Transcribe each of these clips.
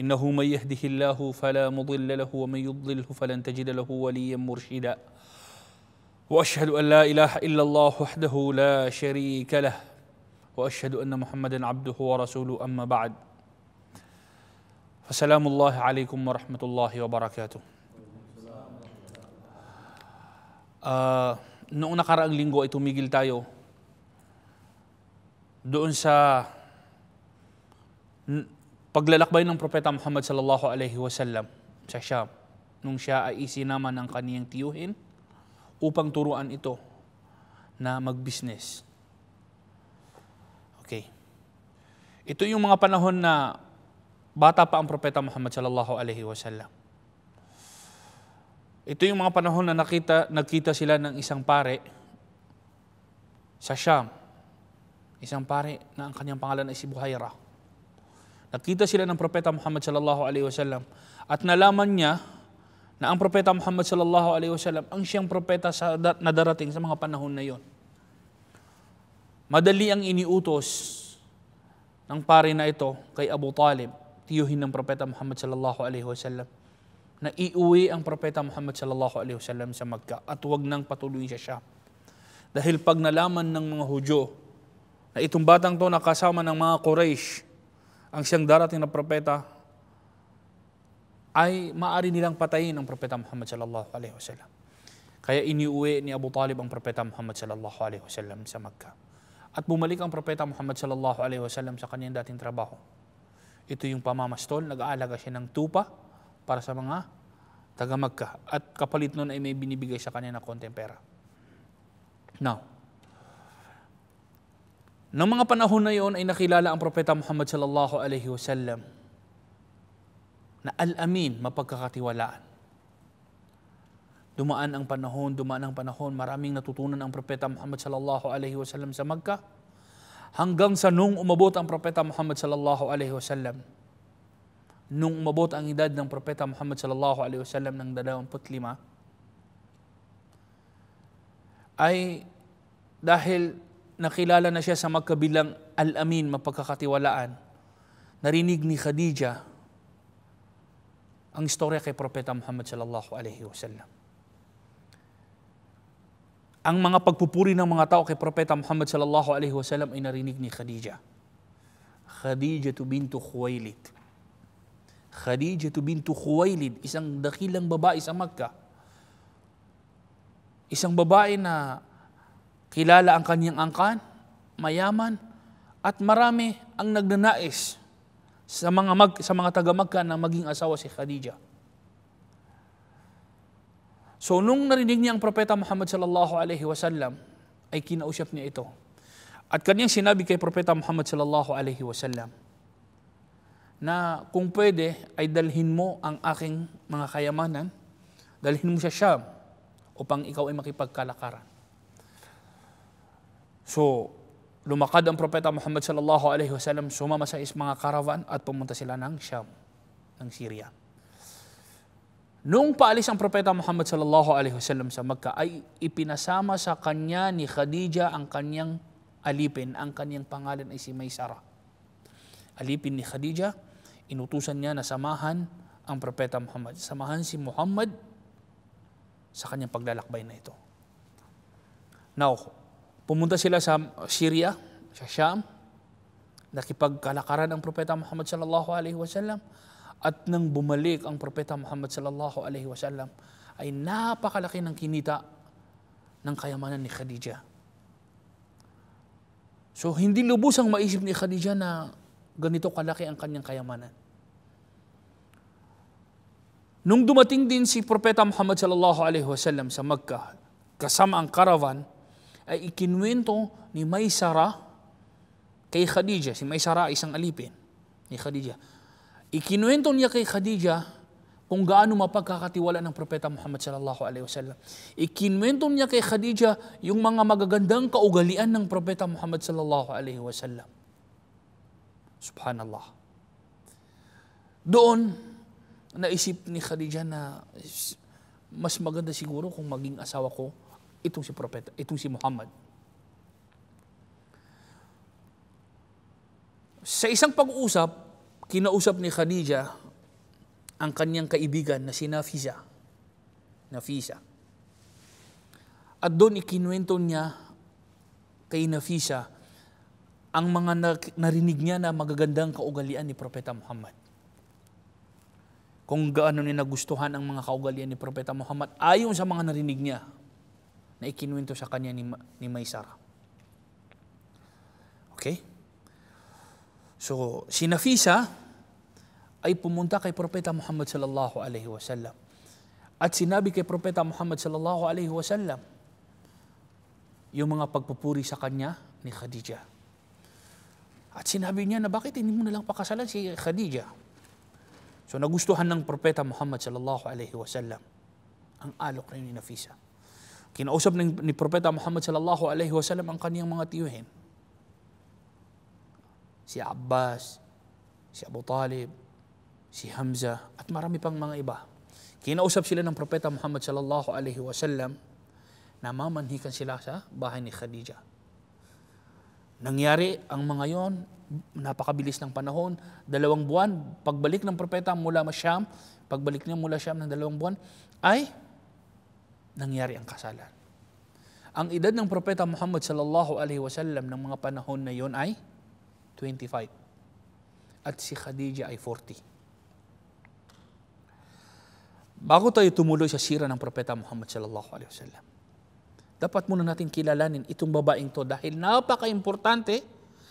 إنه من يهده الله فلا مضل له ومن يضلله فلن تجد له وليا مرشدا وأشهد أن لا إله إلا الله وحده لا شريك له وأشهد أن محمدا عبده ورسوله أما بعد فسلام الله عليكم ورحمة الله وبركاته noong nakaraang linggo ay tumigil tayo doon sa paglalakbay ng Propeta Muhammad sallallahu alaihi wasallam sa Syam nung siya ay isinama ng kaniyang tiyuhin upang turuan ito na mag-business. Okay. Ito yung mga panahon na bata pa ang Propeta Muhammad sallallahu alaihi wasallam. Ito yung mga panahon na nakita, nagkita sila ng isang pare sa Syam. Isang pare na ang kanyang pangalan ay si Buhaira Nakita sila ng propeta Muhammad sallallahu alaihi wasallam at nalaman niya na ang propeta Muhammad sallallahu alaihi wasallam ang siyang propeta sa na darating sa mga panahon na yon. Madali ang iniutos ng pare na ito kay Abu Talib, tiyuhin ng propeta Muhammad sallallahu alaihi wasallam na iuwi ang propeta Muhammad sallallahu alaihi wasallam sa Magka at huwag nang patuloy siya Sham. Dahil pag nalaman ng mga Hudyo na itong batang to nakasama ng mga Quraysh ang siyang darating na propeta ay maaari nilang patayin ang propeta Muhammad sallallahu alaihi wasallam. Kaya iniuwi ni Abu Talib ang propeta Muhammad sallallahu alaihi wasallam sa Makkah. At bumalik ang propeta Muhammad sallallahu alaihi wasallam sa kanyang dating trabaho. Ito yung pamamastol, nag-aalaga siya ng tupa para sa mga taga Makkah. At kapalit noon ay may binibigay sa kanya na konting pera. Now, Noong mga panahon na iyon ay nakilala ang Propeta Muhammad sallallahu alaihi wasallam na al-amin, mapagkakatiwalaan. Dumaan ang panahon, dumaan ang panahon, maraming natutunan ang Propeta Muhammad sallallahu alaihi wasallam sa Magka hanggang sa nung umabot ang Propeta Muhammad sallallahu alaihi wasallam nung umabot ang edad ng Propeta Muhammad sallallahu alaihi wasallam ng 25 ay dahil nakilala na siya sa magkabilang al-amin, mapagkakatiwalaan. Narinig ni Khadija ang istorya kay Propeta Muhammad sallallahu alaihi wasallam. Ang mga pagpupuri ng mga tao kay Propeta Muhammad sallallahu alaihi wasallam ay narinig ni Khadija. Khadija bintu Khuwailid. Khadija bintu Khuwailid, isang dakilang babae sa Makkah. Isang babae na Kilala ang kanyang angkan, mayaman, at marami ang nagnanais sa mga mag, sa mga taga Magka na maging asawa si Khadija. So nung narinig niya ang propeta Muhammad sallallahu alaihi wasallam ay kinausap niya ito. At kaniyang sinabi kay propeta Muhammad sallallahu alaihi wasallam na kung pwede ay dalhin mo ang aking mga kayamanan, dalhin mo siya Syam upang ikaw ay makipagkalakaran. So, lumakad ang Propeta Muhammad sallallahu alaihi wasallam, sumama sa is mga caravan at pumunta sila ng Sham, ng Syria. Noong paalis ang Propeta Muhammad sallallahu alaihi wasallam sa Mecca ay ipinasama sa kanya ni Khadija ang kanyang alipin, ang kanyang pangalan ay si Maysara. Alipin ni Khadija, inutusan niya na samahan ang Propeta Muhammad. Samahan si Muhammad sa kanyang paglalakbay na ito. Now, Pumunta sila sa Syria, sa Syam. Nakipagkalakaran ang Propeta Muhammad sallallahu alaihi wasallam. At nang bumalik ang Propeta Muhammad sallallahu alaihi wasallam, ay napakalaki ng kinita ng kayamanan ni Khadija. So hindi lubusang maisip ni Khadija na ganito kalaki ang kanyang kayamanan. Nung dumating din si Propeta Muhammad sallallahu alaihi wasallam sa Makkah, kasama ang caravan, ay ikinwento ni Maysara kay Khadija. Si Maysara isang alipin ni Khadija. Ikinwento niya kay Khadija kung gaano mapagkakatiwala ng Propeta Muhammad sallallahu alaihi wasallam. Ikinwento niya kay Khadija yung mga magagandang kaugalian ng Propeta Muhammad sallallahu alaihi wasallam. Subhanallah. Doon, naisip ni Khadija na mas maganda siguro kung maging asawa ko itong si propeta, itong si Muhammad. Sa isang pag-uusap, kinausap ni Khadija ang kanyang kaibigan na si Nafisa. Nafisa. At doon ikinuwento niya kay Nafisa ang mga narinig niya na magagandang kaugalian ni Propeta Muhammad. Kung gaano niya nagustuhan ang mga kaugalian ni Propeta Muhammad ayon sa mga narinig niya na ikinuwento sa kanya ni, ni Maysara. Okay? So, si Nafisa ay pumunta kay Propeta Muhammad sallallahu alaihi wasallam. At sinabi kay Propeta Muhammad sallallahu alaihi wasallam yung mga pagpupuri sa kanya ni Khadija. At sinabi niya na bakit hindi mo nalang pakasalan si Khadija? So nagustuhan ng Propeta Muhammad sallallahu alaihi wasallam ang alok ni Nafisa. Kinausap ng, ni Propeta Muhammad sallallahu alaihi wasallam ang kaniyang mga tiyuhin. Si Abbas, si Abu Talib, si Hamza, at marami pang mga iba. Kinausap sila ng Propeta Muhammad sallallahu alaihi wasallam na mamanhikan sila sa bahay ni Khadija. Nangyari ang mga yon, napakabilis ng panahon, dalawang buwan, pagbalik ng propeta mula Masyam, pagbalik niya mula Masyam ng dalawang buwan, ay nangyari ang kasalan. Ang edad ng Propeta Muhammad sallallahu alaihi wasallam ng mga panahon na yon ay 25. At si Khadija ay 40. Bago tayo tumuloy sa sira ng Propeta Muhammad sallallahu alaihi wasallam, dapat muna natin kilalanin itong babaeng to dahil napaka-importante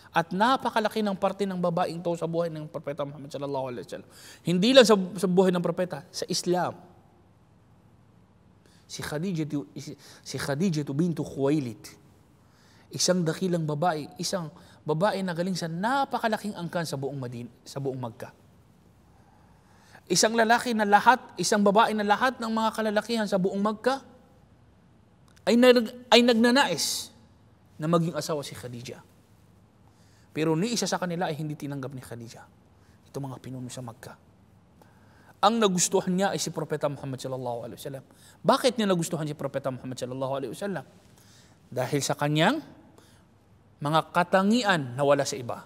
at napakalaki ng parte ng babaeng to sa buhay ng Propeta Muhammad sallallahu alaihi wasallam. Hindi lang sa, sa buhay ng Propeta, sa Islam si Khadija, si Khadijah bintu Khuwailid. Isang dakilang babae, isang babae na galing sa napakalaking angkan sa buong Madin, sa buong Magka. Isang lalaki na lahat, isang babae na lahat ng mga kalalakihan sa buong Magka ay, nag, ay nagnanais na maging asawa si Khadijah. Pero ni isa sa kanila ay hindi tinanggap ni Khadijah. Ito mga pinuno sa Magka ang nagustuhan niya ay si Propeta Muhammad sallallahu alaihi wasallam. Bakit niya nagustuhan si Propeta Muhammad sallallahu alaihi wasallam? Dahil sa kanyang mga katangian na wala sa iba.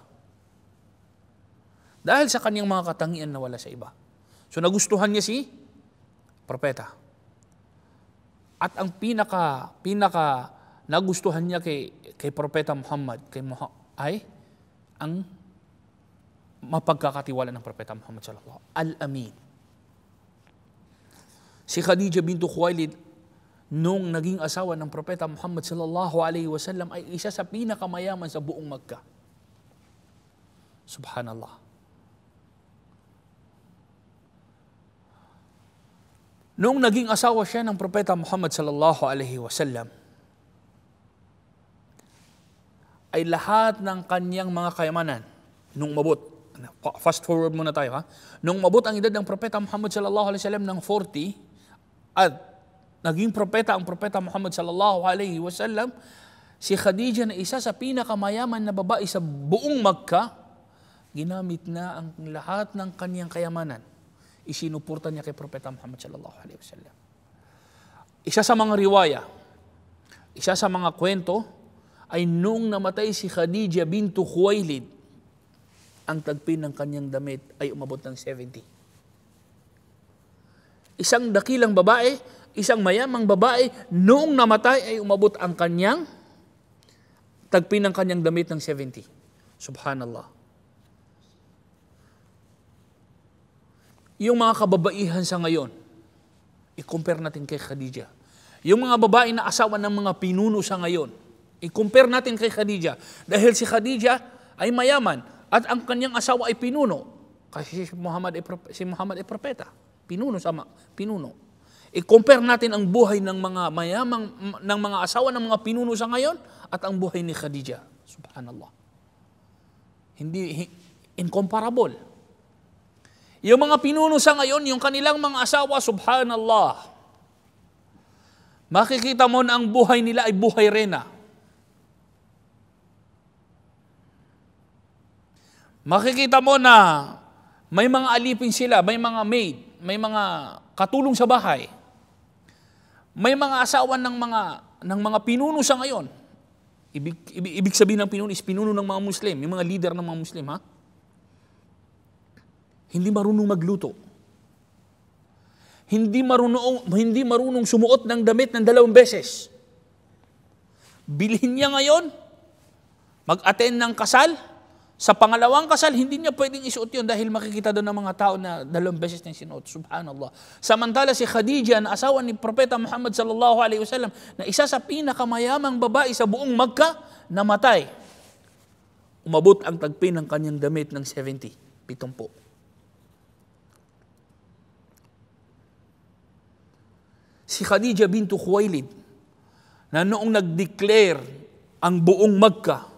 Dahil sa kanyang mga katangian na wala sa iba. So nagustuhan niya si Propeta. At ang pinaka pinaka nagustuhan niya kay kay Propeta Muhammad kay Muha, ay ang mapagkakatiwala ng Propeta Muhammad sallallahu al-Amin Si Khadija bintu Khuwailid, nung naging asawa ng Propeta Muhammad sallallahu alaihi wasallam ay isa sa pinakamayaman sa buong Magka. Subhanallah. Noong naging asawa siya ng Propeta Muhammad sallallahu alaihi wasallam, ay lahat ng kanyang mga kayamanan nung mabot. Fast forward muna tayo ha. Nung mabot ang edad ng Propeta Muhammad sallallahu alaihi wasallam ng 40, at naging propeta ang propeta Muhammad sallallahu alaihi wasallam, si Khadija na isa sa pinakamayaman na babae sa buong Magka, ginamit na ang lahat ng kaniyang kayamanan. Isinuporta niya kay Propeta Muhammad sallallahu alaihi wasallam. Isa sa mga riwaya, isa sa mga kwento, ay noong namatay si Khadija bintu Khuwailid, ang tagpin ng kanyang damit ay umabot ng 70. Isang dakilang babae, isang mayamang babae, noong namatay ay umabot ang kanyang tagpin ng kanyang damit ng 70. Subhanallah. Yung mga kababaihan sa ngayon, i-compare natin kay Khadija. Yung mga babae na asawa ng mga pinuno sa ngayon, i-compare natin kay Khadija. Dahil si Khadija ay mayaman at ang kanyang asawa ay pinuno. Kasi si Muhammad ay, si Muhammad ay propeta. Pinuno sa sama, pinuno. I-compare e natin ang buhay ng mga mayamang, ng mga asawa ng mga pinuno sa ngayon at ang buhay ni Khadija. Subhanallah. Hindi, incomparable. Yung mga pinuno sa ngayon, yung kanilang mga asawa, subhanallah. Makikita mo na ang buhay nila ay buhay rena. Ah. Makikita mo na may mga alipin sila, may mga maid may mga katulong sa bahay, may mga asawa ng mga ng mga pinuno sa ngayon. Ibig, ibig, ibig sabihin ng pinuno is pinuno ng mga Muslim, yung mga leader ng mga Muslim, ha? Hindi marunong magluto. Hindi marunong, hindi marunong sumuot ng damit ng dalawang beses. Bilhin niya ngayon, mag-attend ng kasal, sa pangalawang kasal, hindi niya pwedeng isuot yun dahil makikita doon ng mga tao na dalawang beses na sinuot. Subhanallah. Samantala si Khadija, na asawa ni Propeta Muhammad sallallahu alaihi wasallam, na isa sa pinakamayamang babae sa buong Magka, namatay. Umabot ang tagpi ng kanyang damit ng 70, 70. si Khadija bintu Khuwailid na noong nag-declare ang buong Magka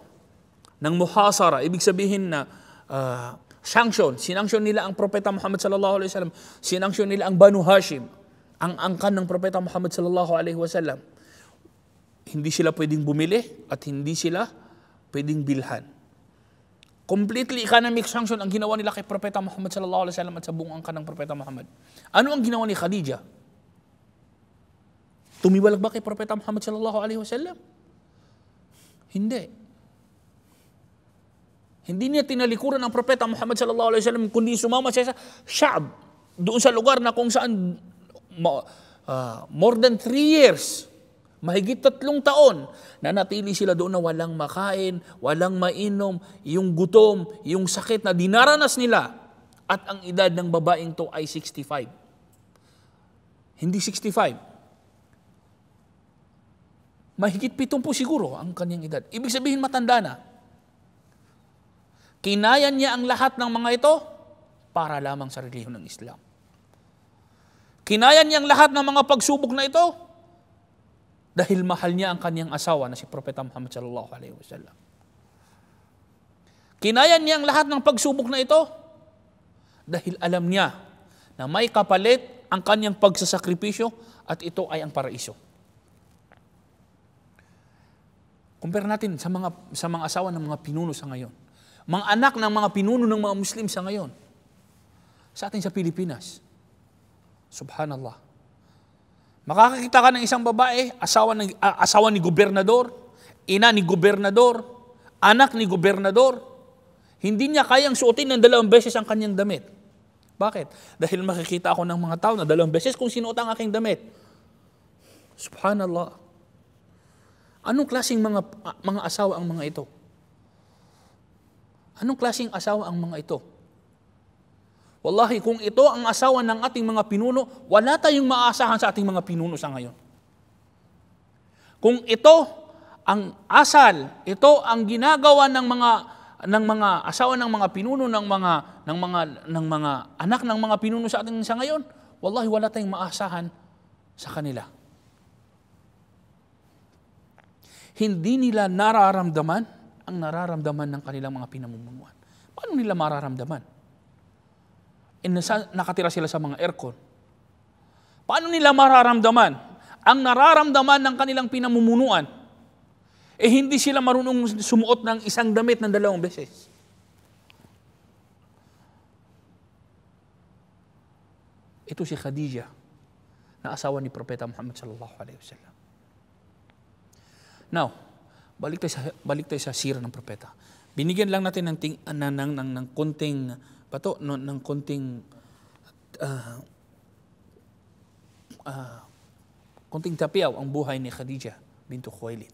ng muhasara, ibig sabihin na uh, sanction, sinanction nila ang Propeta Muhammad sallallahu alaihi wasallam, sinanction nila ang Banu Hashim, ang angkan ng Propeta Muhammad sallallahu alaihi wasallam. Hindi sila pwedeng bumili at hindi sila pwedeng bilhan. Completely economic sanction ang ginawa nila kay Propeta Muhammad sallallahu alaihi wasallam at sa buong angkan ng Propeta Muhammad. Ano ang ginawa ni Khadija? Tumiwalag ba kay Propeta Muhammad sallallahu alaihi wasallam? Hindi. Hindi niya tinalikuran ang propeta Muhammad sallallahu alaihi wasallam kundi sumama siya sa Sha'b doon sa lugar na kung saan uh, more than three years, mahigit tatlong taon, nanatili sila doon na walang makain, walang mainom, yung gutom, yung sakit na dinaranas nila. At ang edad ng babaeng to ay 65. Hindi 65. Mahigit pitong po siguro ang kanyang edad. Ibig sabihin matanda na. Kinaya niya ang lahat ng mga ito para lamang sa relihiyon ng Islam. Kinaya niya ang lahat ng mga pagsubok na ito dahil mahal niya ang kanyang asawa na si Propeta Muhammad sallallahu alaihi wasallam. Kinaya niya ang lahat ng pagsubok na ito dahil alam niya na may kapalit ang kanyang pagsasakripisyo at ito ay ang paraiso. Compare natin sa mga sa mga asawa ng mga pinuno sa ngayon mga anak ng mga pinuno ng mga Muslim sa ngayon. Sa atin sa Pilipinas. Subhanallah. Makakakita ka ng isang babae, asawa, ng, uh, asawa ni gobernador, ina ni gobernador, anak ni gobernador. Hindi niya kayang suotin ng dalawang beses ang kanyang damit. Bakit? Dahil makikita ako ng mga tao na dalawang beses kung sinuot ang aking damit. Subhanallah. Anong klaseng mga, ah, mga asawa ang mga ito? Anong klaseng asawa ang mga ito? Wallahi, kung ito ang asawa ng ating mga pinuno, wala tayong maaasahan sa ating mga pinuno sa ngayon. Kung ito ang asal, ito ang ginagawa ng mga ng mga asawa ng mga pinuno ng mga ng mga ng mga anak ng mga pinuno sa ating sa ngayon, wallahi wala tayong maasahan sa kanila. Hindi nila nararamdaman ang nararamdaman ng kanilang mga pinamumunuan. Paano nila mararamdaman? E nakatira sila sa mga aircon. Paano nila mararamdaman ang nararamdaman ng kanilang pinamumunuan? Eh hindi sila marunong sumuot ng isang damit ng dalawang beses. Ito si Khadija, na asawa ni Propeta Muhammad sallallahu alaihi wasallam. Now, balik tayo sa, balik tayo sa sira ng propeta. Binigyan lang natin ng, ting, ah, ng, ng, ng, ng konting pato, no, ng konting uh, uh, konting tapiaw ang buhay ni Khadija binto Khuwailid.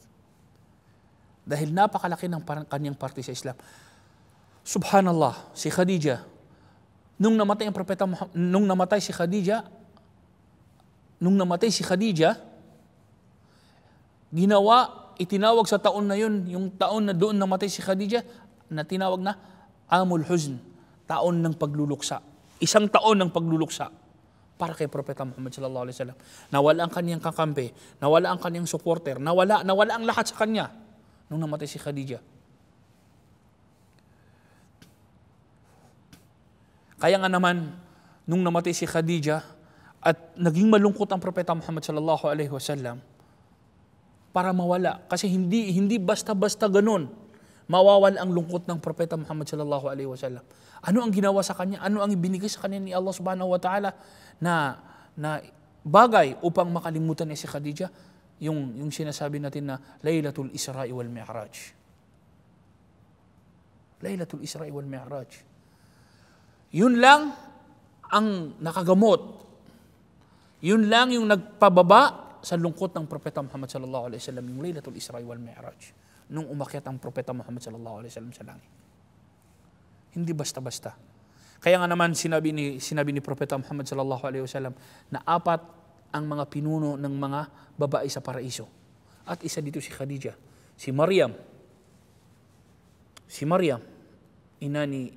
Dahil napakalaki ng parang kanyang parte sa Islam. Subhanallah, si Khadija, nung namatay ang propeta Muhammad, nung namatay si Khadija, nung namatay si Khadija, ginawa itinawag sa taon na yun, yung taon na doon namatay si Khadija, na tinawag na Amul Huzn, taon ng pagluluksa. Isang taon ng pagluluksa para kay Propeta Muhammad sallallahu alaihi wasallam. Nawala ang kaniyang kakampi, nawala ang kanyang supporter, nawala nawala ang lahat sa kanya nung namatay si Khadija. Kaya nga naman nung namatay si Khadija at naging malungkot ang Propeta Muhammad sallallahu alaihi wasallam, para mawala. Kasi hindi hindi basta-basta ganun mawawala ang lungkot ng propeta Muhammad sallallahu alaihi wasallam. Ano ang ginawa sa kanya? Ano ang ibinigay sa kanya ni Allah subhanahu wa ta'ala na na bagay upang makalimutan ni si Khadija? Yung yung sinasabi natin na Lailatul Isra wal Mi'raj. Lailatul Isra wal Mi'raj. Yun lang ang nakagamot. Yun lang yung nagpababa sa lungkot ng Propeta Muhammad sallallahu alaihi wasallam yung Laylatul Isra wal Mi'raj nung umakyat ang Propeta Muhammad sallallahu alaihi wasallam sa langit. Hindi basta-basta. Kaya nga naman sinabi ni sinabi ni Propeta Muhammad sallallahu alaihi wasallam na apat ang mga pinuno ng mga babae sa paraiso. At isa dito si Khadija, si Maryam. Si Maryam, ina ni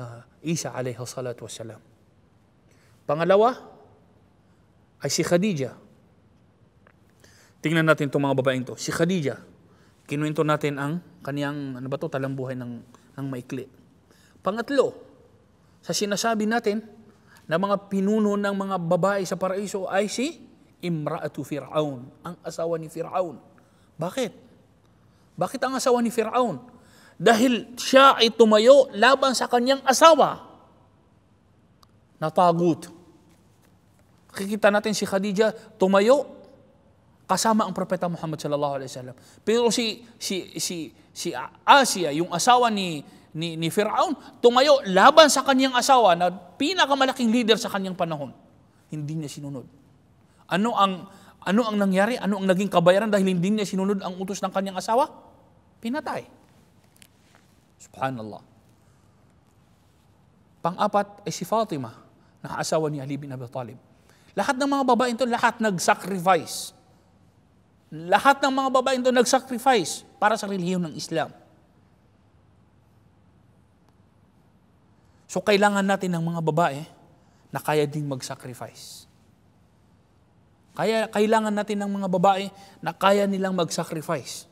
uh, Isa alayhi salatu wassalam. Pangalawa ay si Khadija Tingnan natin itong mga babaeng to. Si Khadija, kinuwento natin ang kaniyang ano ba to, talambuhay ng, ng maikli. Pangatlo, sa sinasabi natin na mga pinuno ng mga babae sa paraiso ay si Imra'atu Fir'aun, ang asawa ni Fir'aun. Bakit? Bakit ang asawa ni Fir'aun? Dahil siya ay tumayo laban sa kanyang asawa na tagut. Kikita natin si Khadija tumayo kasama ang propeta Muhammad sallallahu alaihi wasallam. Pero si si si si Asia, yung asawa ni ni, ni Firaun, tumayo laban sa kanyang asawa na pinakamalaking leader sa kanyang panahon. Hindi niya sinunod. Ano ang ano ang nangyari? Ano ang naging kabayaran dahil hindi niya sinunod ang utos ng kanyang asawa? Pinatay. Subhanallah. Pang-apat ay si Fatima, na asawa ni Ali bin Abi Talib. Lahat ng mga babae ito, lahat nag-sacrifice lahat ng mga babae doon nag-sacrifice para sa relihiyon ng Islam. So kailangan natin ng mga babae na kaya ding mag-sacrifice. Kaya kailangan natin ng mga babae na kaya nilang mag-sacrifice.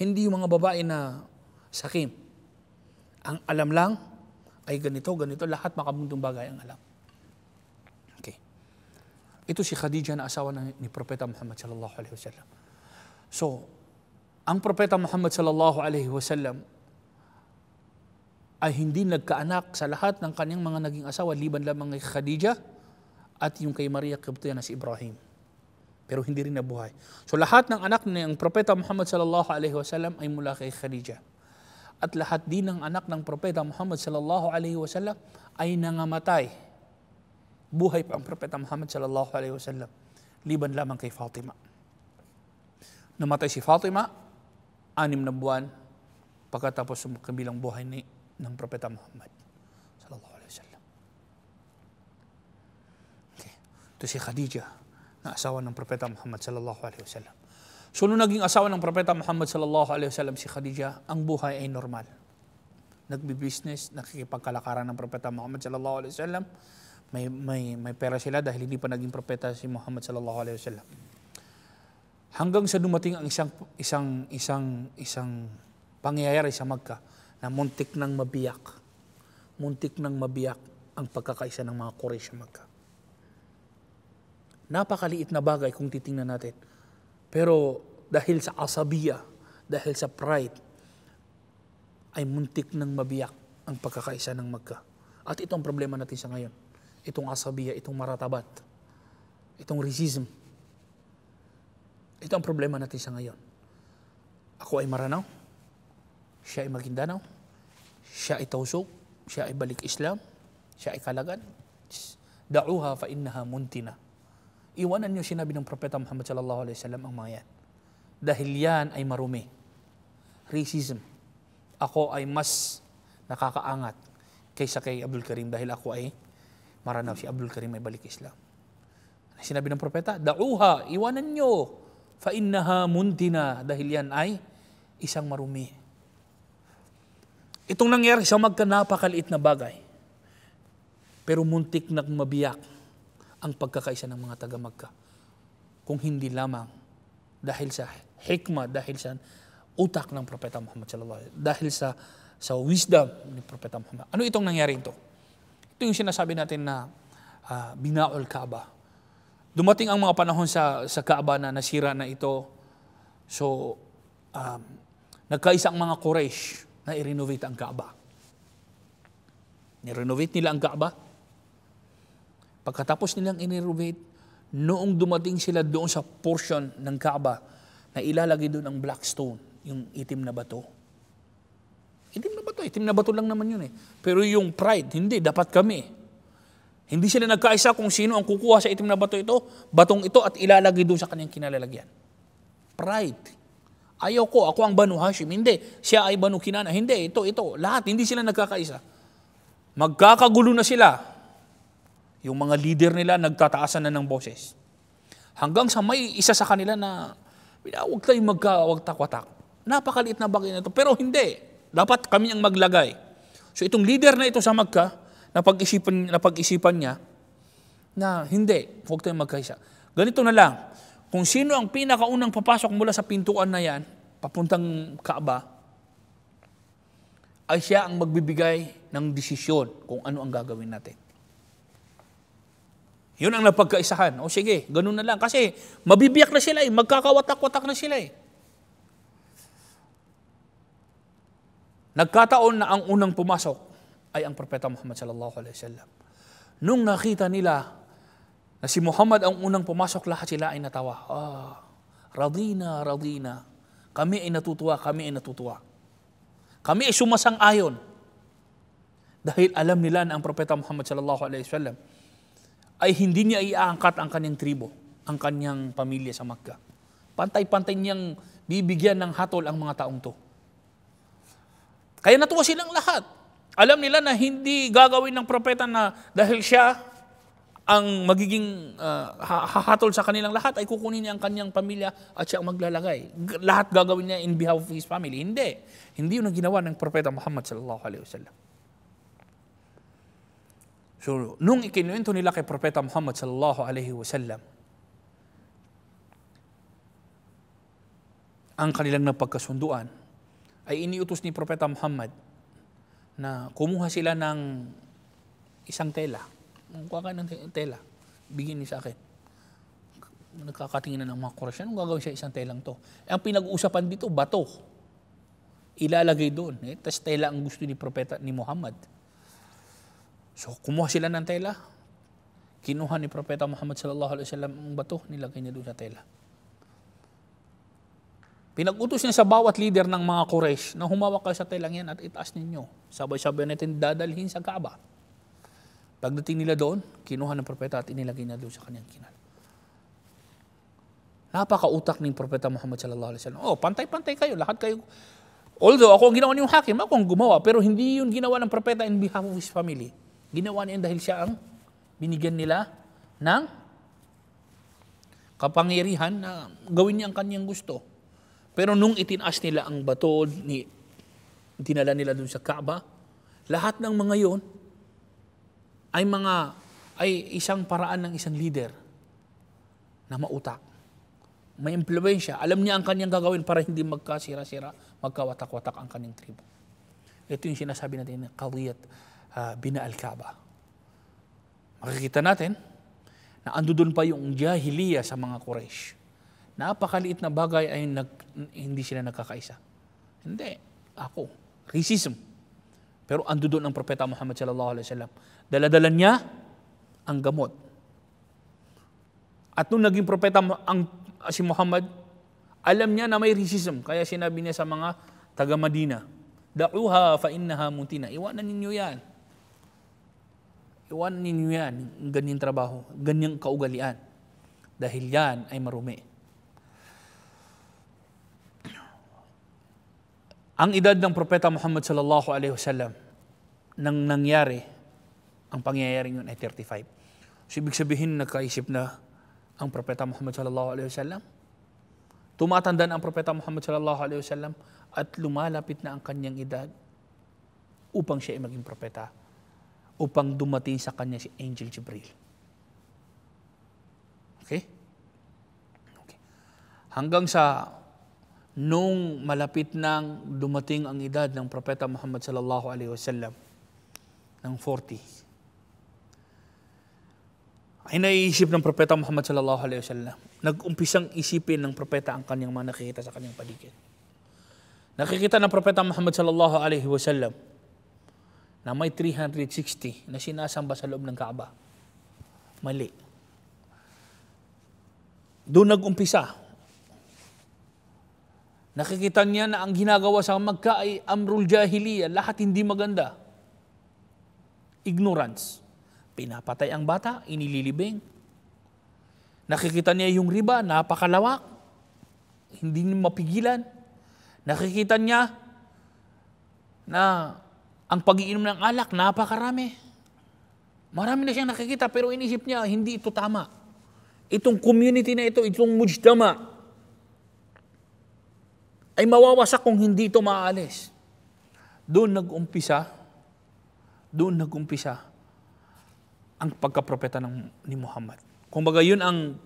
Hindi yung mga babae na sakim. Ang alam lang ay ganito, ganito, lahat makabundong bagay ang alam. Ito si Khadija na asawa na ni Propeta Muhammad sallallahu alaihi wasallam. So, ang Propeta Muhammad sallallahu alaihi wasallam ay hindi nagkaanak sa lahat ng kanyang mga naging asawa liban lamang kay Khadija at yung kay Maria Qibtiyah na si Ibrahim. Pero hindi rin nabuhay. So lahat ng anak ni ang Propeta Muhammad sallallahu alaihi wasallam ay mula kay Khadija at lahat din ng anak ng propeta Muhammad sallallahu alaihi wasallam ay nangamatay buhay pa ang Propeta Muhammad sallallahu alaihi wasallam liban lamang kay Fatima. Namatay si Fatima, anim na buwan pagkatapos ng kabilang buhay ni ng Propeta Muhammad sallallahu alaihi wasallam. Okay. Ito si Khadija na asawa ng Propeta Muhammad sallallahu alaihi wasallam. So nung naging asawa ng Propeta Muhammad sallallahu alaihi wasallam si Khadija, ang buhay ay normal. Nagbi-business, nakikipagkalakaran ng Propeta Muhammad sallallahu alaihi wasallam may, may, may pera sila dahil hindi pa naging propeta si Muhammad sallallahu alaihi wasallam. Hanggang sa dumating ang isang isang isang isang pangyayari sa Magka na muntik nang mabiyak. Muntik nang mabiyak ang pagkakaisa ng mga Quraysh sa Magka. Napakaliit na bagay kung titingnan natin. Pero dahil sa asabiya, dahil sa pride, ay muntik nang mabiyak ang pagkakaisa ng Magka. At itong problema natin sa ngayon itong asabiya, itong maratabat, itong racism. Ito ang problema natin sa ngayon. Ako ay Maranao, siya ay Maguindanao, siya ay Tausog, siya ay Balik Islam, siya ay Kalagan. Da'uha fa innaha muntina. Iwanan niyo sinabi ng Propeta Muhammad sallallahu alaihi wasallam ang mga yan. Dahil yan ay marumi. Racism. Ako ay mas nakakaangat kaysa kay Abdul Karim dahil ako ay maranaw si Abdul Karim ay balik Islam. Sinabi ng propeta, Da'uha, iwanan nyo, fa innaha muntina, dahil yan ay isang marumi. Itong nangyari sa magkanapakaliit na bagay, pero muntik nang mabiyak ang pagkakaisa ng mga taga Magka. Kung hindi lamang dahil sa hikma, dahil sa utak ng Propeta Muhammad sallallahu alaihi wasallam, dahil sa sa wisdom ni Propeta Muhammad. Ano itong nangyari ito? Ito yung sinasabi natin na uh, binaol Kaaba. Dumating ang mga panahon sa, sa Kaaba na nasira na ito. So, um, nagkaisa ang mga Quraysh na i-renovate ang Kaaba. Ni-renovate nila ang Kaaba. Pagkatapos nilang i-renovate, noong dumating sila doon sa portion ng Kaaba na ilalagay doon ang black stone, yung itim na bato itim na bato, itim na bato lang naman yun eh. Pero yung pride, hindi, dapat kami. Hindi sila nagkaisa kung sino ang kukuha sa itim na bato ito, batong ito at ilalagay doon sa kanyang kinalalagyan. Pride. Ayaw ko, ako ang Banu Hashim. Hindi, siya ay Banu Kinana. Hindi, ito, ito. Lahat, hindi sila nagkakaisa. Magkakagulo na sila. Yung mga leader nila, nagtataasan na ng boses. Hanggang sa may isa sa kanila na, huwag tayong magka, takwatak. Napakaliit na bagay na ito. Pero hindi. Dapat kami ang maglagay. So itong leader na ito sa Magka, napag-isipan, napag-isipan niya na hindi, huwag tayong magkaisa. Ganito na lang, kung sino ang pinakaunang papasok mula sa pintuan na yan, papuntang Kaaba, ay siya ang magbibigay ng desisyon kung ano ang gagawin natin. Yun ang napagkaisahan. O sige, ganun na lang. Kasi mabibiyak na sila eh. Magkakawatak-watak na sila eh. Nagkataon na ang unang pumasok ay ang Propeta Muhammad sallallahu alaihi wasallam. Nung nakita nila na si Muhammad ang unang pumasok, lahat sila ay natawa. Ah, radina, radina. Kami ay natutuwa, kami ay natutuwa. Kami ay sumasang-ayon. Dahil alam nila na ang Propeta Muhammad sallallahu alaihi wasallam ay hindi niya iaangkat ang kanyang tribo, ang kanyang pamilya sa Makkah. Pantay-pantay niyang bibigyan ng hatol ang mga taong to. Kaya natuwa silang lahat. Alam nila na hindi gagawin ng propeta na dahil siya ang magiging uh, hahatol sa kanilang lahat ay kukunin niya ang kanyang pamilya at siya ang maglalagay. Lahat gagawin niya in behalf of his family. Hindi. Hindi yun ang ginawa ng propeta Muhammad sallallahu alaihi wasallam. So, nung ikinuwento nila kay propeta Muhammad sallallahu alaihi wasallam, ang kanilang napagkasunduan, ay iniutos ni Propeta Muhammad na kumuha sila ng isang tela. Kuha ka ng tela, bigyan niya sa akin. Nagkakatingin na ng mga Quraysh, anong gagawin siya isang telang to? Eh, ang pinag-uusapan dito, bato. Ilalagay doon. Eh, Tapos tela ang gusto ni Propeta ni Muhammad. So kumuha sila ng tela. Kinuha ni Propeta Muhammad sallallahu alaihi wasallam ang bato, nilagay niya doon sa tela. Pinag-utos niya sa bawat leader ng mga Quraysh na humawak kayo sa telang yan at itaas ninyo. Sabay-sabay natin dadalhin sa Kaaba. Pagdating nila doon, kinuha ng propeta at inilagay niya doon sa kanyang kinal. Napaka-utak ni Propeta Muhammad sallallahu alaihi wasallam. Oh, pantay-pantay kayo, lahat kayo. Although ako ang ginawa niyong hakim, ako ang gumawa, pero hindi yun ginawa ng propeta in behalf of his family. Ginawa niya dahil siya ang binigyan nila ng kapangyarihan na gawin niya ang kanyang gusto. Pero nung itinaas nila ang bato, ni, dinala nila dun sa Kaaba, lahat ng mga yon ay mga ay isang paraan ng isang leader na mautak. May impluensya. Alam niya ang kanyang gagawin para hindi magkasira-sira, magkawatak-watak ang kanyang tribo. Ito yung sinasabi natin ng Qadiyat uh, ah, Bina al-Kaaba. Makikita natin na ando doon pa yung jahiliya sa mga Quraysh napakaliit na bagay ay nag, hindi sila nagkakaisa. Hindi. Ako. Racism. Pero ando doon ang Propeta Muhammad sallallahu alaihi wasallam. Daladalan niya ang gamot. At nung naging propeta ang, si Muhammad, alam niya na may racism. Kaya sinabi niya sa mga taga Madina, Da'uha fa innaha mutina. Iwanan ninyo yan. Iwanan ninyo yan. Ganyang trabaho. Ganyang kaugalian. Dahil yan ay marumi. Ang edad ng Propeta Muhammad sallallahu alaihi wasallam nang nangyari ang pangyayaring yun ay 35. So ibig sabihin nakaisip na ang Propeta Muhammad sallallahu alaihi wasallam tumatanda na ang Propeta Muhammad sallallahu alaihi wasallam at lumalapit na ang kanyang edad upang siya ay maging propeta upang dumating sa kanya si Angel Jibril. Okay? okay. Hanggang sa nung malapit nang dumating ang edad ng Propeta Muhammad sallallahu alaihi wasallam ng 40. Ay naiisip ng Propeta Muhammad sallallahu alaihi wasallam. Nag-umpisang isipin ng Propeta ang kanyang mga nakikita sa kanyang paligid. Nakikita ng Propeta Muhammad sallallahu alaihi wasallam na may 360 na sinasamba sa loob ng Kaaba. Mali. Doon nag-umpisa Nakikita niya na ang ginagawa sa Magka ay amrul jahiliya, lahat hindi maganda. Ignorance. Pinapatay ang bata, inililibing. Nakikita niya yung riba, napakalawak. Hindi niya mapigilan. Nakikita niya na ang pagiinom ng alak, napakarami. Marami na siyang nakikita pero inisip niya, hindi ito tama. Itong community na ito, itong mujtama, ay mawawasak kung hindi ito maalis. Doon nag-umpisa, doon nag-umpisa ang pagkapropeta ng, ni Muhammad. Kung baga yun ang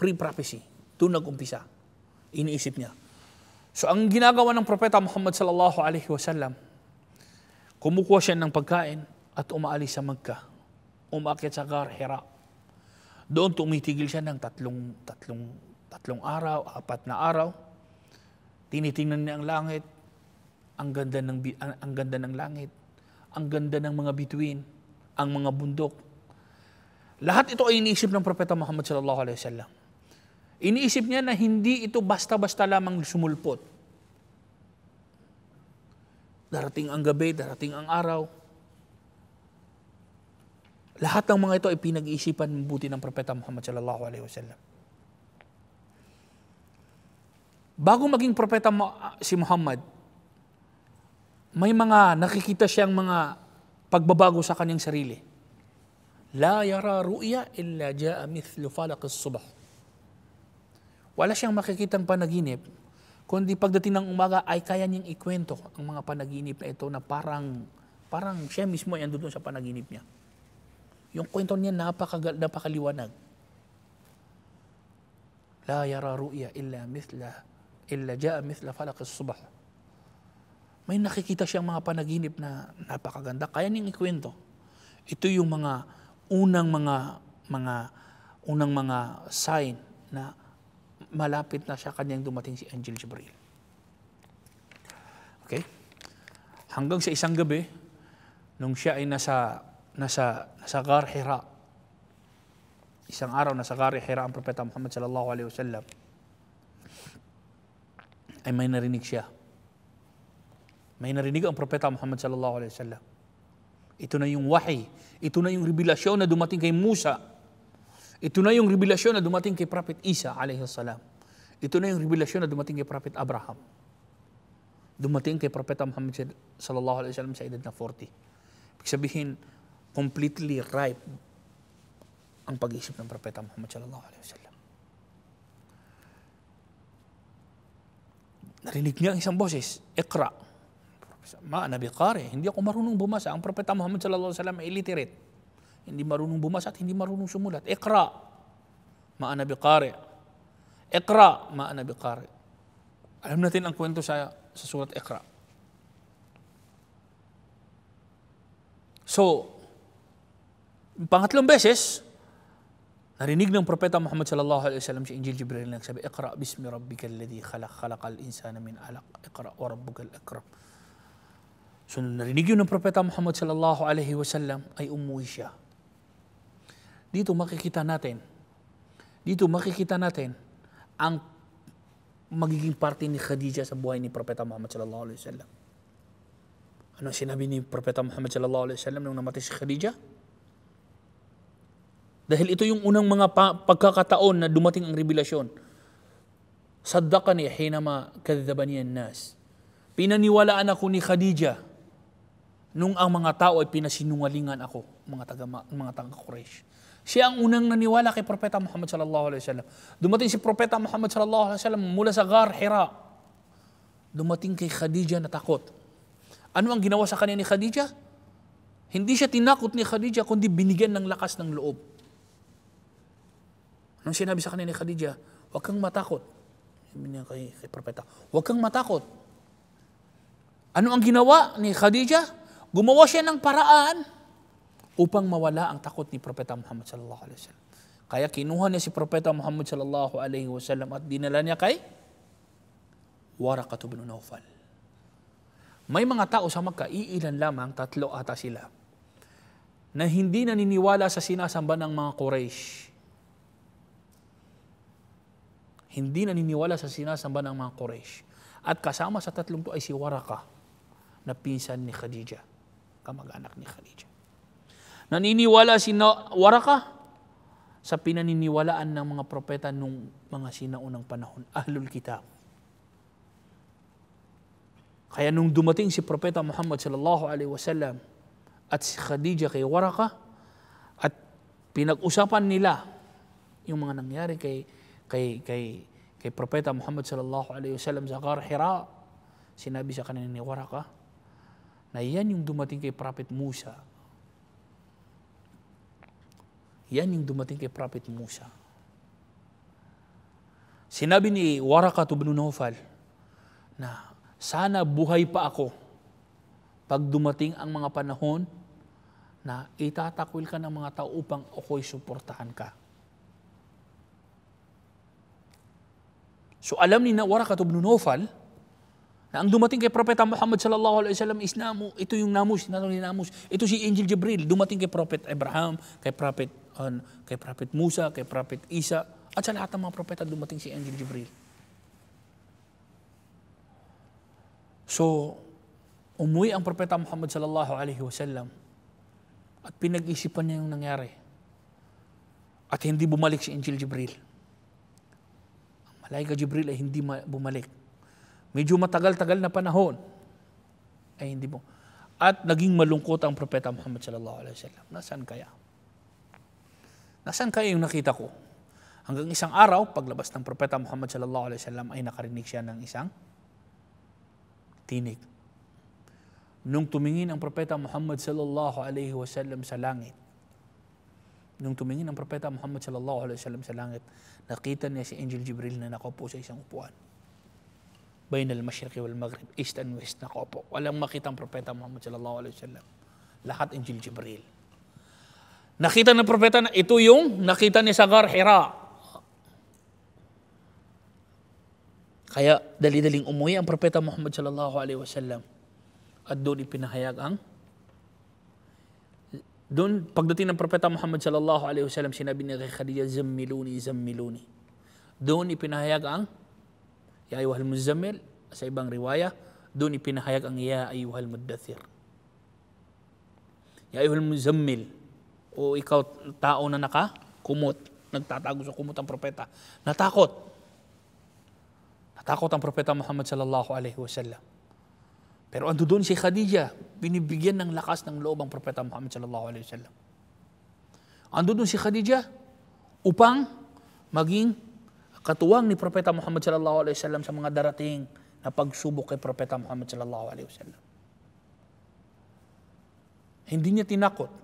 pre-prophecy, doon nag-umpisa. Iniisip niya. So ang ginagawa ng propeta Muhammad sallallahu alaihi wasallam, kumukuha siya ng pagkain at umaalis sa Magka. Umakyat sa Gar Hira. Doon tumitigil siya ng tatlong, tatlong, tatlong araw, apat na araw Tinitingnan niya ang langit. Ang ganda ng ang, ang ganda ng langit. Ang ganda ng mga bituin, ang mga bundok. Lahat ito ay iniisip ng propeta Muhammad sallallahu alaihi wasallam. Iniisip niya na hindi ito basta-basta lamang sumulpot. Darating ang gabi, darating ang araw. Lahat ng mga ito ay pinag-iisipan mabuti ng propeta Muhammad sallallahu alaihi wasallam bago maging propeta ah, si Muhammad, may mga nakikita siyang mga pagbabago sa kanyang sarili. La yara ru'ya illa ja'a mithlu falak subah. Wala siyang makikitang panaginip, kundi pagdating ng umaga ay kaya niyang ikwento ang mga panaginip na ito na parang, parang siya mismo ay andun sa panaginip niya. Yung kwento niya napaka, napakaliwanag. La yara ru'ya illa mithla illa jaa mithla falak subah. May nakikita siyang mga panaginip na napakaganda. Kaya niyang ikwento. Ito yung mga unang mga mga unang mga sign na malapit na siya kanyang dumating si Angel Jibril. Okay? Hanggang sa isang gabi, nung siya ay nasa, nasa, nasa Gar Hira, isang araw nasa Gar Hira ang Propeta Muhammad sallallahu alaihi wasallam, ay may narinig siya. May narinig ang Propeta Muhammad sallallahu alaihi wasallam. Ito na yung wahi. Ito na yung revelasyon na dumating kay Musa. Ito na yung revelasyon na dumating kay Prophet Isa alaihi salam. Ito na yung revelasyon na dumating kay Prophet Abraham. Dumating kay Propeta Muhammad sallallahu alaihi wasallam sa edad na 40. Ibig sabihin, completely ripe ang pag-isip ng Propeta Muhammad sallallahu alaihi wasallam. Narinig niya ang isang boses, Ikra. Ma, nabi hindi ako marunong bumasa. Ang Propeta Muhammad sallallahu alaihi wasallam ay illiterate. Hindi marunong bumasa at hindi marunong sumulat. Ikra. Ma, nabi kare. Ikra. Ma, nabi Alam natin ang kwento sa, sa surat Ikra. So, pangatlong beses, Narinig ng Propeta Muhammad sallallahu alaihi wasallam si Injil Jibril nagsabi, Iqra bismi rabbikal ladhi khalaq khalaqal insana min alaq. Iqra wa rabbukal akram. So narinig yun ng Propeta Muhammad sallallahu alaihi wasallam ay umuwi siya. Dito makikita natin, dito makikita natin ang magiging parte ni Khadija sa buhay ni Propeta Muhammad sallallahu alaihi wasallam. Ano sinabi ni Propeta Muhammad sallallahu alaihi wasallam nung namatay si Khadija? Dahil ito yung unang mga pa- pagkakataon na dumating ang revelasyon. Saddaqani hinama kadhabani nas. Pinaniwalaan ako ni Khadija nung ang mga tao ay pinasinungalingan ako, mga taga mga taga Quraysh. Siya ang unang naniwala kay Propeta Muhammad sallallahu alaihi wasallam. Dumating si Propeta Muhammad sallallahu alaihi wasallam mula sa Ghar Hira. Dumating kay Khadija na takot. Ano ang ginawa sa kanya ni Khadija? Hindi siya tinakot ni Khadija kundi binigyan ng lakas ng loob Nung sinabi sa kanila ni Khadija, huwag kang matakot. Sabi niya kay, kay Propeta, huwag kang matakot. Ano ang ginawa ni Khadija? Gumawa siya ng paraan upang mawala ang takot ni Propeta Muhammad sallallahu alaihi wasallam. Kaya kinuha niya si Propeta Muhammad sallallahu alaihi wasallam at dinala niya kay Waraqatu bin Nawfal. May mga tao sa Makkah, iilan lamang, tatlo ata sila, na hindi naniniwala sa sinasamba ng mga Quraysh hindi naniniwala sa sinasamba ng mga Quraysh. At kasama sa tatlong to ay si Waraka na pinsan ni Khadija, kamag-anak ni Khadija. Naniniwala si Waraka sa pinaniniwalaan ng mga propeta nung mga sinaunang panahon, Ahlul Kitab. Kaya nung dumating si Propeta Muhammad sallallahu alaihi wasallam at si Khadija kay Waraka at pinag-usapan nila yung mga nangyari kay kay kay kay propeta Muhammad sallallahu alaihi wasallam sa Ghar Hira sinabi sa kanila ni Waraka na yan yung dumating kay prophet Musa yan yung dumating kay prophet Musa sinabi ni Waraka ibn Nawfal na sana buhay pa ako pag dumating ang mga panahon na itatakwil ka ng mga tao upang ako'y suportahan ka. So alam ni Warakat ibn Nawfal na ang dumating kay Propeta Muhammad sallallahu alaihi wasallam is namu, ito yung namus, tinatawag ni namus. Ito si Angel Jibril, dumating kay Prophet Abraham, kay Prophet uh, kay Prophet Musa, kay Prophet Isa, at sa lahat ng mga propeta dumating si Angel Jibril. So, umuwi ang Propeta Muhammad sallallahu alaihi wasallam at pinag-isipan niya yung nangyari. At hindi bumalik si Angel Jibril. Malaika Jibril ay hindi bumalik. Medyo matagal-tagal na panahon ay hindi mo. At naging malungkot ang propeta Muhammad sallallahu alaihi wasallam. Nasaan kaya? Nasaan kaya yung nakita ko? Hanggang isang araw, paglabas ng propeta Muhammad sallallahu alaihi wasallam ay nakarinig siya ng isang tinig. Nung tumingin ang propeta Muhammad sallallahu alaihi wasallam sa langit, Nung tumingin ang propeta Muhammad sallallahu alaihi wasallam sa langit, nakita niya si Angel Jibril na nakaupo sa isang upuan. Bainal Mashriqi wal Maghrib, East and West nakaupo. Walang makita ang propeta Muhammad sallallahu alaihi wasallam. Lahat Angel Jibril. Nakita ng propeta na ito yung nakita niya sa Gar Hira. Kaya dali-daling umuwi ang propeta Muhammad sallallahu alaihi wasallam at doon ipinahayag ang doon, pagdating ng Propeta Muhammad sallallahu alaihi wasallam, sinabi niya kay Khadija, Zammiluni, Zammiluni. Doon ipinahayag ang Ya Ayuhal Muzammil, sa ibang riwaya, doon ipinahayag ang Ya Ayuhal Muddathir. Ya Ayuhal Muzammil, o ikaw tao na naka kumot, nagtatago sa kumot ang propeta, natakot. Natakot ang Propeta Muhammad sallallahu alaihi wasallam. Pero ando doon si Khadija, binibigyan ng lakas ng loob ang Propeta Muhammad sallallahu alaihi wasallam. Ando doon si Khadija upang maging katuwang ni Propeta Muhammad sallallahu alaihi wasallam sa mga darating na pagsubok kay Propeta Muhammad sallallahu alaihi wasallam. Hindi niya tinakot,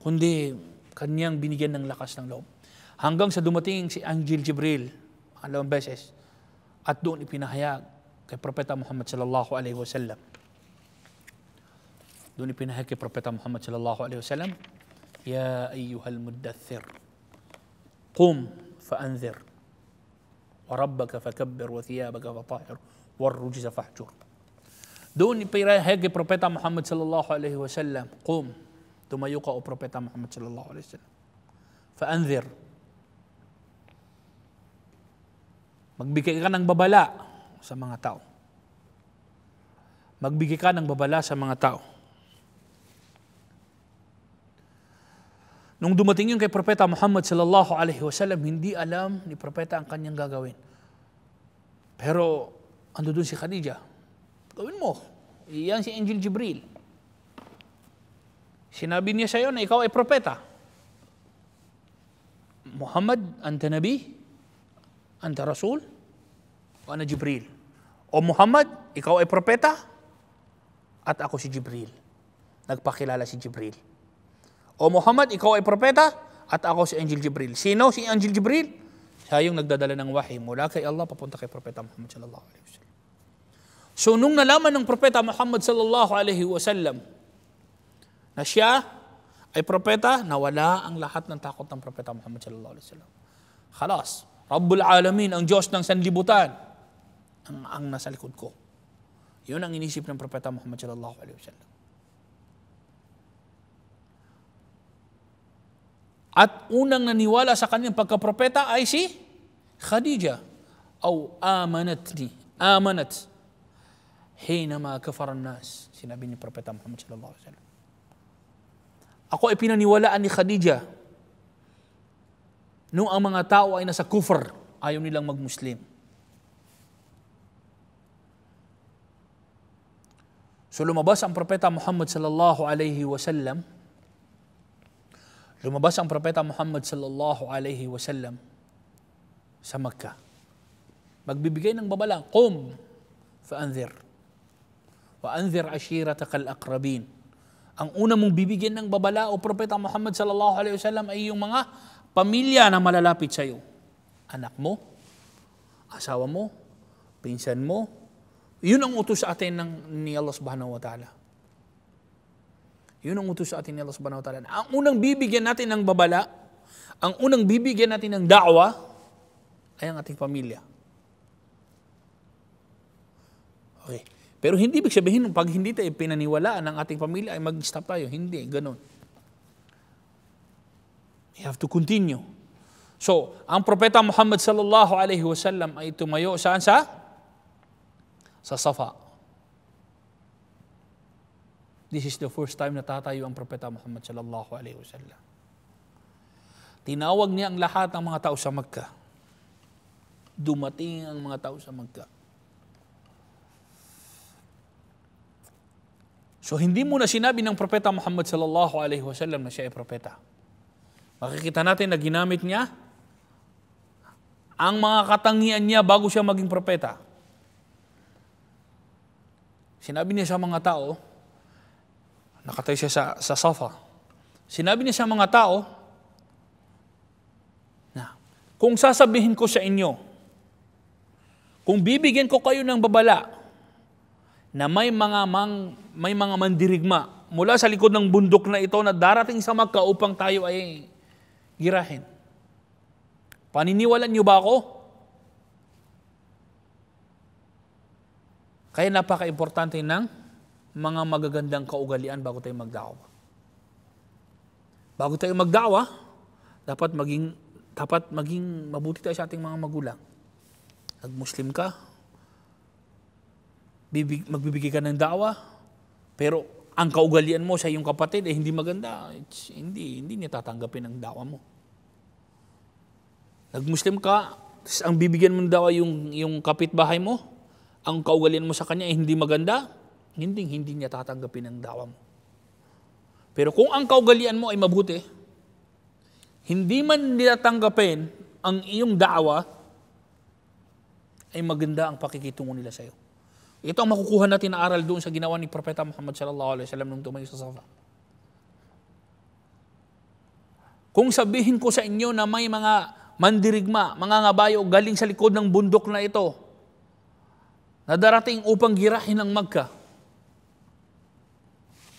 kundi kanyang binigyan ng lakas ng loob. Hanggang sa dumating si Angel Jibril, alawang beses, at doon ipinahayag kay Propeta Muhammad sallallahu alaihi wasallam i pinahaki Propeta Muhammad sallallahu alaihi wasallam ya ayyuhal muddathir qum fa'anzir wa rabbaka fakabbir wa thiyabaka fatahir wa rujza fahjur doon ipinahagi Propeta Muhammad sallallahu alaihi wasallam qum tumayo ka o Propeta Muhammad sallallahu alaihi wasallam fa'anzir magbigay ka ng babala sa mga tao magbigay ka ng babala sa mga tao Nung dumating yun kay Propeta Muhammad sallallahu alaihi wasallam, hindi alam ni Propeta ang kanyang gagawin. Pero ando doon si Khadija. Gawin mo. Iyan si Angel Jibril. Sinabi niya sa iyo na ikaw ay propeta. Muhammad, anta nabi, anta rasul, o ana Jibril. O Muhammad, ikaw ay propeta, at ako si Jibril. Nagpakilala si Jibril. O Muhammad, ikaw ay propeta at ako si Angel Jibril. Sino si Angel Jibril? Siya yung nagdadala ng wahi mula kay Allah papunta kay Propeta Muhammad sallallahu alaihi wasallam. So nung nalaman ng Propeta Muhammad sallallahu alaihi wasallam na siya ay propeta, nawala ang lahat ng takot ng Propeta Muhammad sallallahu alaihi wasallam. Khalas, Rabbul Alamin, ang Diyos ng sanlibutan, ang, ang nasa likod ko. Yun ang inisip ng Propeta Muhammad sallallahu alaihi wasallam. At unang naniwala sa kanyang pagkapropeta ay si Khadija. Aw amanat ni. Amanat. Hinama kafar nas. Sinabi ni Propeta Muhammad sallallahu alaihi wasallam. Ako ay pinaniwalaan ni Khadija nung ang mga tao ay nasa kufr, ayaw nilang magmuslim. So lumabas ang Propeta Muhammad sallallahu alaihi wasallam Lumabas ang propeta Muhammad sallallahu alaihi wasallam sa Makkah. Magbibigay ng babala, Qum faanzir. Wa anzir al-aqrabin. Ang una mong bibigyan ng babala o propeta Muhammad sallallahu alaihi wasallam ay yung mga pamilya na malalapit sa iyo. Anak mo, asawa mo, pinsan mo. Yun ang utos sa atin ng, ni Allah subhanahu wa ta'ala. Yun ang utos sa atin ni Allah subhanahu wa ta'ala. Ang unang bibigyan natin ng babala, ang unang bibigyan natin ng da'wa, ay ang ating pamilya. Okay. Pero hindi ibig sabihin, pag hindi tayo pinaniwalaan ng ating pamilya, ay mag-stop tayo. Hindi, ganun. We have to continue. So, ang propeta Muhammad sallallahu alaihi wasallam ay tumayo saan sa? Sa Safa. This is the first time na tatayo ang Propeta Muhammad sallallahu alaihi wasallam. Tinawag niya ang lahat ng mga tao sa Mekka. Dumating ang mga tao sa Mekka. So hindi mo na sinabi ng Propeta Muhammad sallallahu alaihi wasallam na siya ay propeta. Makikita natin na ginamit niya ang mga katangian niya bago siya maging propeta. Sinabi niya sa mga tao, Nakatay siya sa, sa sofa. Sinabi niya sa mga tao, na, kung sasabihin ko sa inyo, kung bibigyan ko kayo ng babala na may mga, mang, may mga mandirigma mula sa likod ng bundok na ito na darating sa magka upang tayo ay girahin. Paniniwalan niyo ba ako? Kaya napaka-importante ng mga magagandang kaugalian bago tayo magdawa. Bago tayo magdawa, dapat maging dapat maging mabuti tayo sa ating mga magulang. Nag-Muslim ka, bibig, magbibigay ka ng dawa, pero ang kaugalian mo sa iyong kapatid eh, hindi maganda, It's, hindi, hindi niya tatanggapin ang dawa mo. Nag-Muslim ka, ang bibigyan mo ng dawa yung, yung kapitbahay mo, ang kaugalian mo sa kanya eh, hindi maganda, hindi hindi niya tatanggapin ang dawa mo. Pero kung ang kaugalian mo ay mabuti, hindi man nila tanggapin ang iyong dawa, ay maganda ang pakikitungo nila sa iyo. Ito ang makukuha natin na aral doon sa ginawa ni Propeta Muhammad sallallahu alaihi wasallam nung tumayo sa Safa. Kung sabihin ko sa inyo na may mga mandirigma, mga ngabayo galing sa likod ng bundok na ito, na darating upang girahin ang Magka,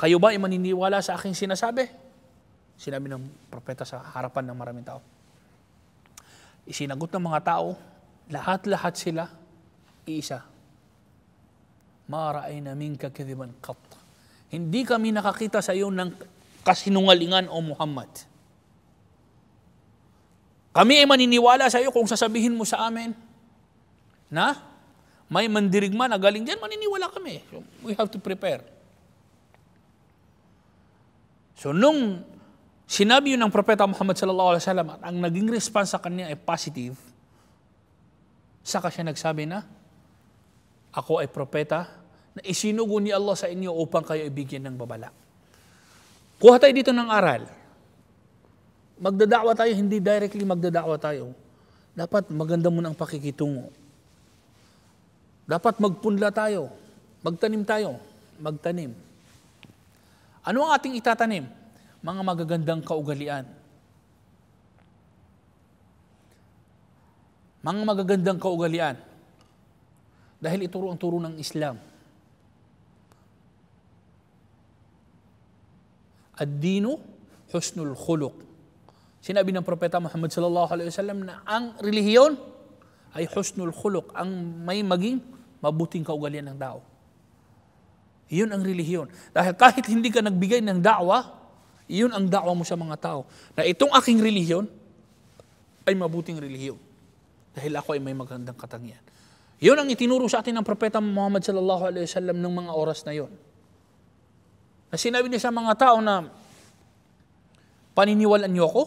kayo ba ay maniniwala sa aking sinasabi? Sinabi ng propeta sa harapan ng maraming tao. Isinagot ng mga tao, lahat-lahat sila, isa. Maraay na minka kithiban kat. Hindi kami nakakita sa iyo ng kasinungalingan o Muhammad. Kami ay maniniwala sa iyo kung sasabihin mo sa amin na may mandirigma na galing diyan, maniniwala kami. We have to prepare. So nung sinabi yun ng Propeta Muhammad sallallahu alaihi wasallam at ang naging response sa kanya ay positive, saka siya nagsabi na, ako ay propeta na isinugo ni Allah sa inyo upang kayo ibigyan ng babala. Kuha tayo dito ng aral. Magdadawa tayo, hindi directly magdadawa tayo. Dapat maganda muna ang pakikitungo. Dapat magpunla tayo. Magtanim tayo. Magtanim. Ano ang ating itatanim? Mga magagandang kaugalian. Mga magagandang kaugalian. Dahil ituro ang turo ng Islam. Ad-dino, husnul khuluq. Sinabi ng Propeta Muhammad sallallahu alaihi wasallam na ang relihiyon ay husnul khuluq, ang may maging mabuting kaugalian ng tao. Iyon ang relihiyon. Dahil kahit hindi ka nagbigay ng da'wa, iyon ang da'wa mo sa mga tao. Na itong aking relihiyon ay mabuting relihiyon. Dahil ako ay may magandang katangian. Iyon ang itinuro sa atin ng Propeta Muhammad sallallahu alaihi wasallam ng mga oras na yon. Na sinabi niya sa mga tao na paniniwalaan niyo ako?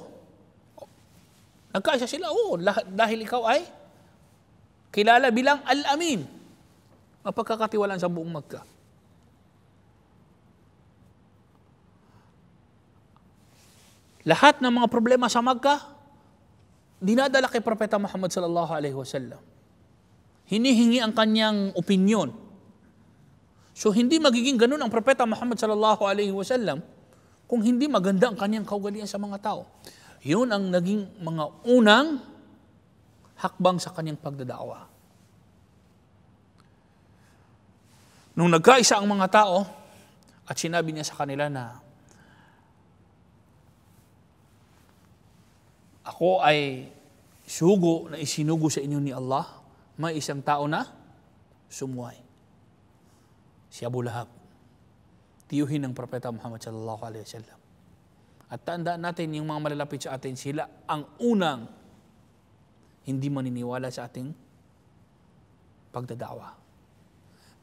Nagkasya sila, oo, dahil ikaw ay kilala bilang Al-Amin. Mapagkakatiwalaan sa buong Magka. Lahat ng mga problema sa Makkah, dinadala kay Propeta Muhammad sallallahu alaihi wasallam. Hinihingi ang kanyang opinion. So hindi magiging ganun ang Propeta Muhammad sallallahu alaihi wasallam kung hindi maganda ang kanyang kaugalian sa mga tao. Yun ang naging mga unang hakbang sa kanyang pagdadawa. Nung nagkaisa ang mga tao at sinabi niya sa kanila na ako ay sugo na isinugo sa inyo ni Allah, may isang tao na sumuway. Si Abu Lahab. Tiyuhin ng Propeta Muhammad sallallahu alaihi wasallam. At tandaan natin yung mga malalapit sa atin, sila ang unang hindi maniniwala sa ating pagdadawa.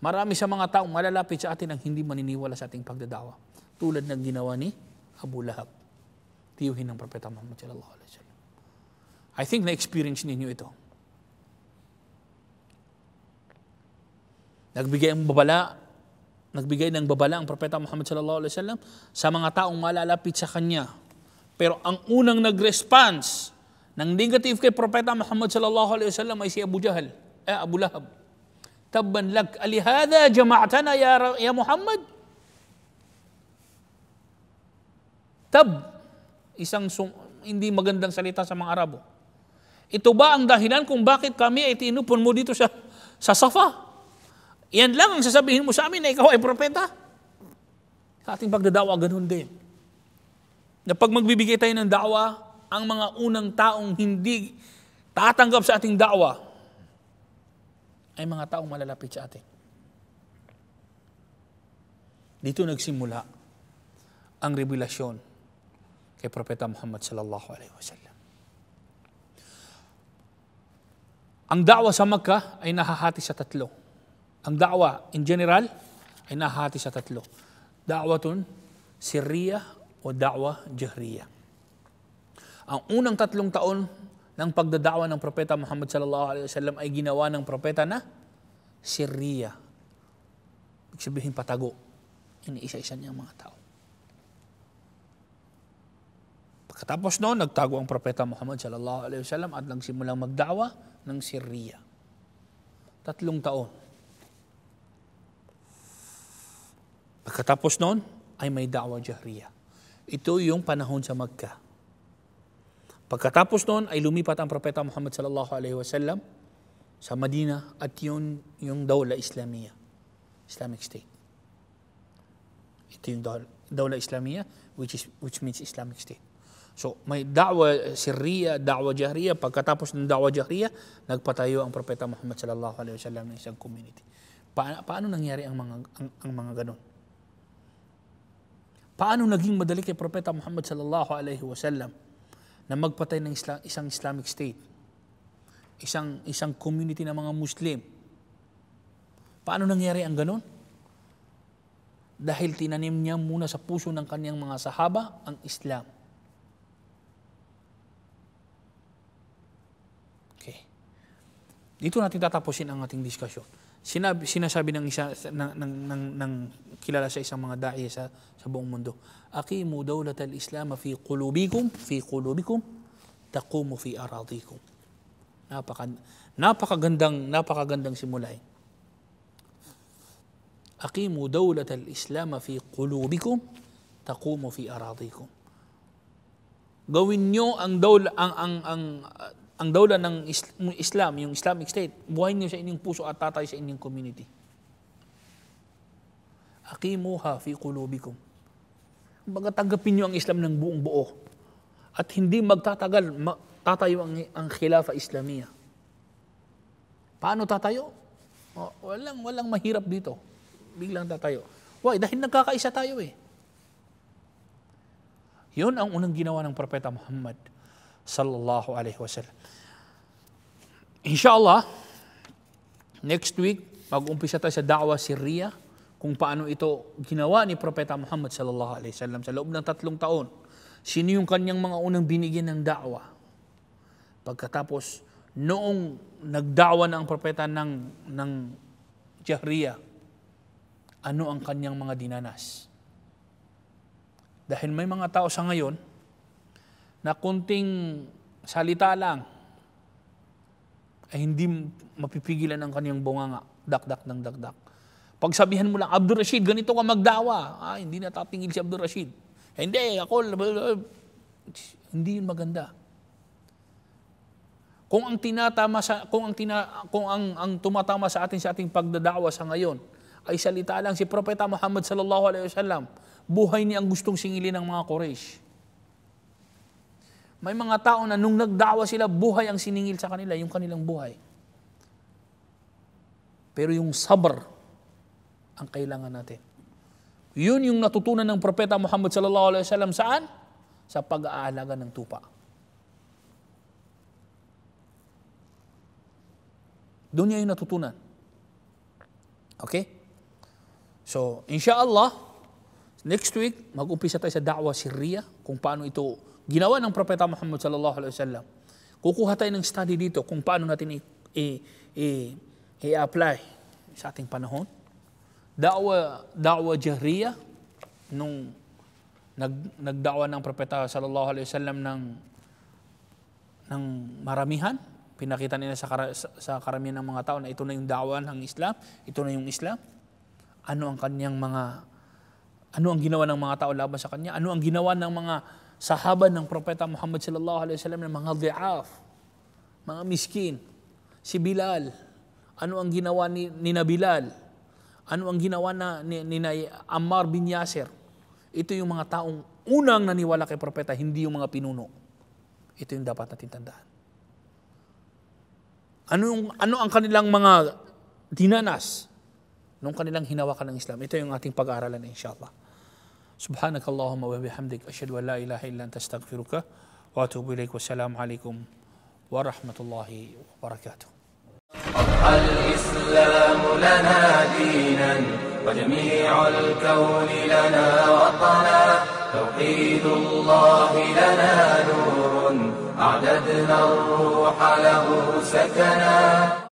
Marami sa mga taong malalapit sa atin ang hindi maniniwala sa ating pagdadawa. Tulad ng ginawa ni Abu Lahab. Tiyuhin ng Propeta Muhammad sallallahu alaihi wasallam. I think na-experience ninyo ito. Nagbigay ng babala, nagbigay ng babala ang Propeta Muhammad sallallahu alaihi wasallam sa mga taong malalapit sa kanya. Pero ang unang nag-response ng negative kay Propeta Muhammad sallallahu alaihi wasallam ay si Abu Jahal, eh, Abu Lahab. Tabban lak, alihada jama'atana ya, ya Muhammad? Tab, isang sum- hindi magandang salita sa mga Arabo. Ito ba ang dahilan kung bakit kami ay tinupon mo dito sa, sa Safa? Yan lang ang sasabihin mo sa amin na ikaw ay propeta. Sa ating pagdadawa, ganun din. Na pag magbibigay tayo ng dawa, ang mga unang taong hindi tatanggap sa ating dawa ay mga taong malalapit sa atin. Dito nagsimula ang revelasyon kay Propeta Muhammad sallallahu alaihi wasallam. Ang da'wa sa Makkah ay nahahati sa tatlo. Ang da'wa in general ay nahahati sa tatlo. Da'watun sirriya o da'wa jahriya. Ang unang tatlong taon ng pagdadawa ng propeta Muhammad sallallahu alaihi wasallam ay ginawa ng propeta na sirriya. Ibig sabihin patago. Iniisa-isa niya ang mga tao. Pagkatapos noon, nagtago ang propeta Muhammad sallallahu alaihi wasallam at nagsimulang magdawa ng Syria. Tatlong taon. Pagkatapos noon, ay may dawa jahriya. Ito yung panahon sa Magka. Pagkatapos noon ay lumipat ang propeta Muhammad sallallahu alaihi wasallam sa Madina at yun yung dawla Islamiya, Islamic State. Ito yung dawla, dawla Islamiya which is which means Islamic State. So may da'wa sirriya, da'wa jahriya. Pagkatapos ng da'wa jahriya, nagpatayo ang Propeta Muhammad sallallahu alaihi wasallam ng isang community. Pa- paano nangyari ang mga, ang, ang mga ganun? Paano naging madali kay Propeta Muhammad sallallahu alaihi wasallam na magpatay ng isla- isang Islamic state? Isang, isang community ng mga Muslim? Paano nangyari ang ganun? Dahil tinanim niya muna sa puso ng kaniyang mga sahaba ang Islam dito natin tatapusin ang ating diskusyon. Sinabi, sinasabi ng, isa, ng, ng, ng, ng kilala sa isang mga da'i sa, sa buong mundo, Aqimu dawlat al-Islam fi qulubikum, fi qulubikum taqumu fi aradikum. Napaka, napakagandang, napakagandang simulay. Aqimu dawlat al-Islam fi qulubikum taqumu fi aradikum. Gawin niyo ang, dawla, ang, ang, ang ang dawla ng Islam, yung Islamic State, buhayin niyo sa inyong puso at tatay sa inyong community. Akimuha fi kulubikum. Baga tanggapin niyo ang Islam ng buong buo. At hindi magtatagal, tatayo ang, ang khilafa Islamia. Paano tatayo? O, walang, walang mahirap dito. Biglang tatayo. Why? Dahil nagkakaisa tayo eh. Yun ang unang ginawa ng Propeta Muhammad sallallahu alaihi wasallam. Inshallah, next week, mag-umpisa tayo sa da'wa sirriya, kung paano ito ginawa ni Propeta Muhammad sallallahu alaihi wasallam sa loob ng tatlong taon. Sino yung kanyang mga unang binigyan ng da'wa? Pagkatapos, noong nagdawa na ang propeta ng, ng Jahriya, ano ang kanyang mga dinanas? Dahil may mga tao sa ngayon, na kunting salita lang ay hindi mapipigilan ang kaniyang bunganga, dakdak ng dakdak. Pagsabihan mo lang, Abdul Rashid, ganito ka magdawa. Ah, hindi natatingil si Abdul Rashid. Hindi, ako, hindi yun maganda. Kung ang tinatama sa kung ang tina, kung ang ang tumatama sa atin sa ating pagdadawa sa ngayon ay salita lang si Propeta Muhammad sallallahu alaihi wasallam. Buhay niya ang gustong singilin ng mga Quraysh. May mga tao na nung nagdawa sila, buhay ang siningil sa kanila, yung kanilang buhay. Pero yung sabr ang kailangan natin. Yun yung natutunan ng Propeta Muhammad sallallahu alaihi wasallam saan? Sa pag-aalaga ng tupa. Doon niya yung natutunan. Okay? So, insya Allah, next week, mag-umpisa tayo sa da'wa sirriya, kung paano ito Ginawa ng Propeta Muhammad sallallahu alaihi wasallam. Kukuha tayo ng study dito kung paano natin i-apply sa ating panahon. Da'wa, da'wa jahriya, nung nag, nagdawa ng Propeta sallallahu alaihi wasallam ng, ng maramihan, pinakita nila sa, kar- sa karamihan ng mga tao na ito na yung da'wa ng Islam, ito na yung Islam. Ano ang kanyang mga ano ang ginawa ng mga tao laban sa kanya? Ano ang ginawa ng mga sahaba ng Propeta Muhammad sallallahu alaihi wasallam ng mga diaf, mga miskin. Si Bilal, ano ang ginawa ni, ni Bilal? Ano ang ginawa na, ni, ni, ni Ammar bin Yasir? Ito yung mga taong unang naniwala kay Propeta, hindi yung mga pinuno. Ito yung dapat natin tandaan. Ano, yung, ano ang kanilang mga dinanas nung kanilang hinawakan ng Islam? Ito yung ating pag-aaralan, inshallah. سبحانك اللهم وبحمدك أشهد أن لا إله إلا أنت أستغفرك وأتوب إليك والسلام عليكم ورحمة الله وبركاته أضحى الإسلام لنا دينا وجميع الكون لنا وطنا توحيد الله لنا نور أعددنا الروح له سكنا